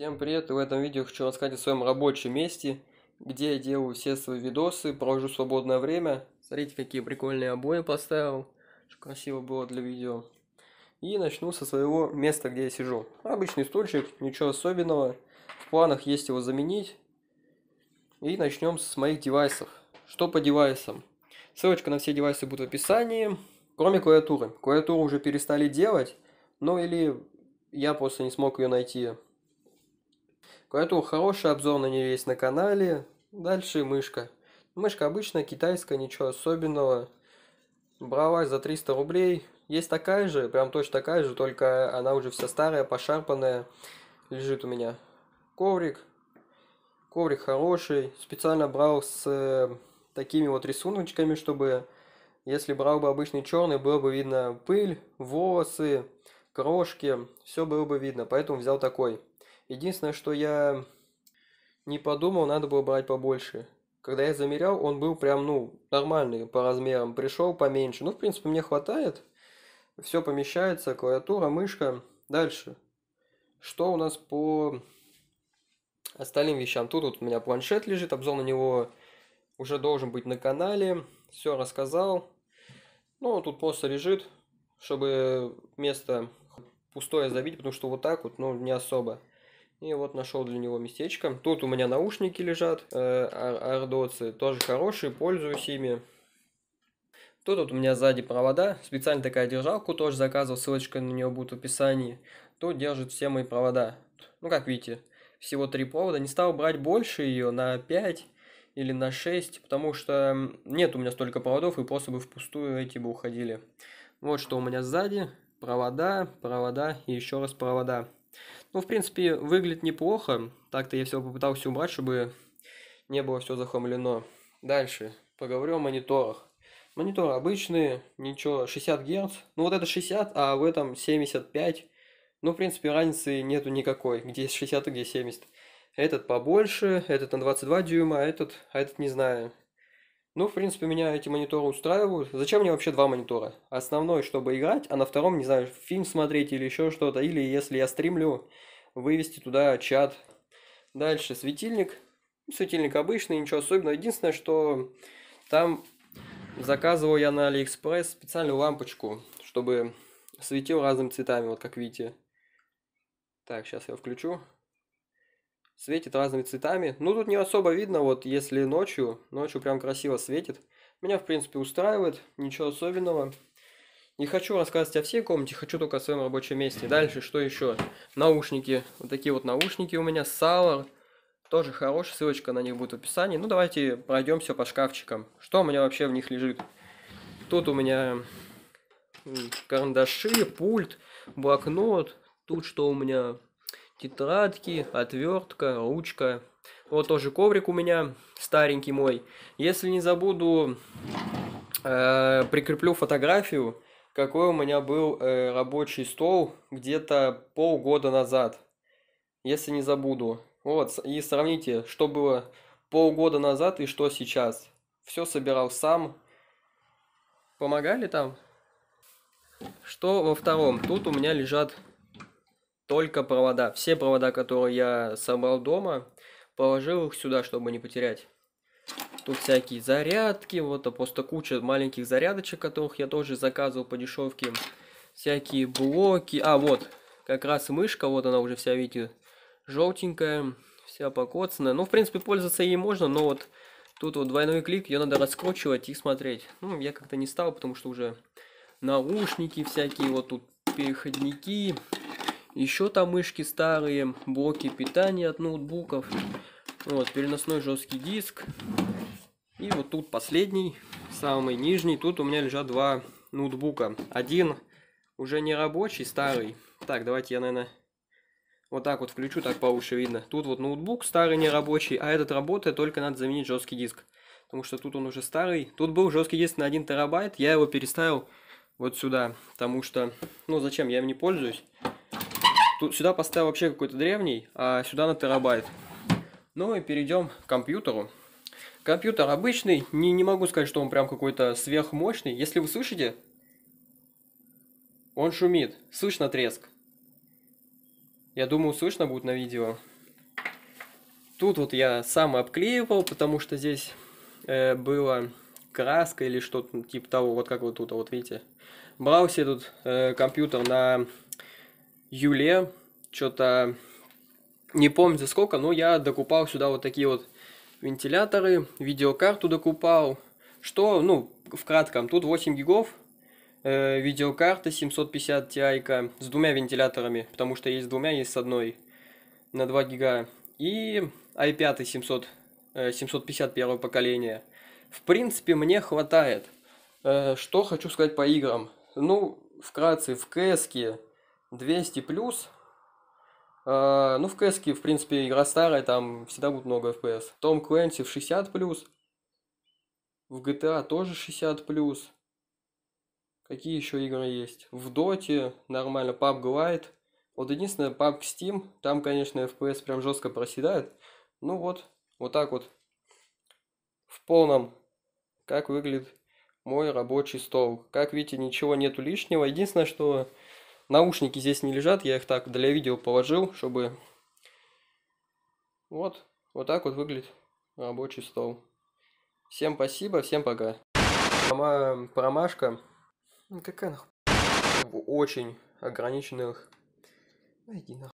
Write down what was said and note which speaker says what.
Speaker 1: Всем привет! В этом видео хочу рассказать о своем рабочем месте, где я делаю все свои видосы, провожу свободное время. Смотрите, какие прикольные обои поставил, чтобы красиво было для видео. И начну со своего места, где я сижу. Обычный стульчик, ничего особенного. В планах есть его заменить. И начнем с моих девайсов. Что по девайсам? Ссылочка на все девайсы будет в описании, кроме клавиатуры. Клавиатуру уже перестали делать, ну или я просто не смог ее найти Поэтому хороший обзор на нее есть на канале. Дальше мышка. Мышка обычная, китайская, ничего особенного. Бралась за 300 рублей. Есть такая же, прям точно такая же, только она уже вся старая, пошарпанная. Лежит у меня. Коврик. Коврик хороший. Специально брал с э, такими вот рисуночками, чтобы если брал бы обычный черный, было бы видно пыль, волосы, крошки, все было бы видно, поэтому взял такой. Единственное, что я не подумал, надо было брать побольше. Когда я замерял, он был прям, ну, нормальный по размерам. Пришел поменьше. Ну, в принципе, мне хватает. Все помещается, клавиатура, мышка. Дальше. Что у нас по остальным вещам? Тут вот у меня планшет лежит, обзор на него уже должен быть на канале. Все рассказал. Ну, тут просто лежит, чтобы место пустое забить, потому что вот так вот, ну, не особо. И вот нашел для него местечко. Тут у меня наушники лежат, э, ардоцы, тоже хорошие, пользуюсь ими. Тут вот у меня сзади провода, специально такая держалку тоже заказывал, ссылочка на нее будет в описании. Тут держит все мои провода. Ну, как видите, всего три провода. Не стал брать больше ее на 5 или на 6, потому что нет у меня столько проводов, и просто бы впустую эти бы уходили. Вот что у меня сзади. Провода, провода и еще раз провода. Ну, в принципе, выглядит неплохо. Так-то я все попытался убрать, чтобы не было все захламлено. Дальше поговорим о мониторах. Мониторы обычные, ничего, 60 Гц. Ну, вот это 60, а в этом 75. Ну, в принципе, разницы нету никакой, где 60 и а где 70. Этот побольше, этот на 22 дюйма, а этот, а этот не знаю. Ну, в принципе, меня эти мониторы устраивают. Зачем мне вообще два монитора? Основной, чтобы играть, а на втором, не знаю, фильм смотреть или еще что-то. Или, если я стримлю, вывести туда чат. Дальше светильник. Светильник обычный, ничего особенного. Единственное, что там заказывал я на Алиэкспресс специальную лампочку, чтобы светил разными цветами, вот как видите. Так, сейчас я включу. Светит разными цветами. Ну, тут не особо видно, вот если ночью. Ночью прям красиво светит. Меня, в принципе, устраивает. Ничего особенного. Не хочу рассказывать о всей комнате, хочу только о своем рабочем месте. Дальше, что еще? Наушники. Вот такие вот наушники у меня. Савар. Тоже хороший, ссылочка на них будет в описании. Ну, давайте пройдемся по шкафчикам. Что у меня вообще в них лежит? Тут у меня карандаши, пульт, блокнот. Тут что у меня? тетрадки, отвертка, ручка. Вот тоже коврик у меня, старенький мой. Если не забуду, э, прикреплю фотографию, какой у меня был э, рабочий стол где-то полгода назад. Если не забуду. Вот, и сравните, что было полгода назад и что сейчас. Все собирал сам. Помогали там? Что во втором? Тут у меня лежат только провода. Все провода, которые я собрал дома, положил их сюда, чтобы не потерять. Тут всякие зарядки, вот а просто куча маленьких зарядочек, которых я тоже заказывал по дешевке. Всякие блоки. А, вот, как раз мышка, вот она уже вся, видите, желтенькая, вся покоцанная. Ну, в принципе, пользоваться ей можно, но вот тут вот двойной клик, ее надо раскручивать и смотреть. Ну, я как-то не стал, потому что уже наушники всякие, вот тут переходники, еще там мышки старые, блоки питания от ноутбуков. Вот, переносной жесткий диск. И вот тут последний, самый нижний. Тут у меня лежат два ноутбука. Один уже не рабочий, старый. Так, давайте я, наверное, вот так вот включу, так получше видно. Тут вот ноутбук старый, не рабочий, а этот работает, только надо заменить жесткий диск. Потому что тут он уже старый. Тут был жесткий диск на 1 терабайт, я его переставил вот сюда. Потому что, ну зачем, я им не пользуюсь. Тут, сюда поставил вообще какой-то древний, а сюда на терабайт. Ну и перейдем к компьютеру. Компьютер обычный, не, не могу сказать, что он прям какой-то сверхмощный. Если вы слышите, он шумит, слышно треск. Я думаю, слышно будет на видео. Тут вот я сам обклеивал, потому что здесь э, было краска или что-то типа того, вот как вот тут, а вот видите. Брал себе тут э, компьютер на июле, что-то не помню за сколько, но я докупал сюда вот такие вот вентиляторы, видеокарту докупал, что, ну, в кратком, тут 8 гигов, э, видеокарта 750 Ti с двумя вентиляторами, потому что есть с двумя, есть с одной на 2 гига, и i5 700, э, 751 поколения. В принципе, мне хватает. Э, что хочу сказать по играм. Ну, вкратце, в кэске 200 плюс. А, ну, в кэске, в принципе, игра старая, там всегда будет много FPS. Том Клэнси в 60 плюс. В GTA тоже 60 плюс. Какие еще игры есть? В Доте нормально, PUBG Lite. Вот единственное, PUBG Steam, там, конечно, FPS прям жестко проседает. Ну вот, вот так вот. В полном, как выглядит мой рабочий стол. Как видите, ничего нету лишнего. Единственное, что Наушники здесь не лежат, я их так для видео положил, чтобы... Вот, вот так вот выглядит рабочий стол. Всем спасибо, всем пока. Прома... Промашка. Ну, какая нахуй? В очень ограниченных... Найди нахуй.